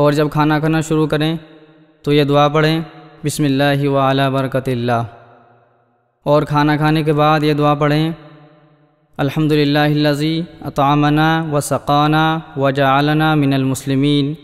और जब खाना खाना शुरू करें तो ये दुआ पढ़ें बिसमिल्ल वाला बरकतिल्ला और खाना खाने के बाद ये दुआ पढ़ें अलहमदिल्लाज़ी अतामना व सक़ाना व जालना मिनल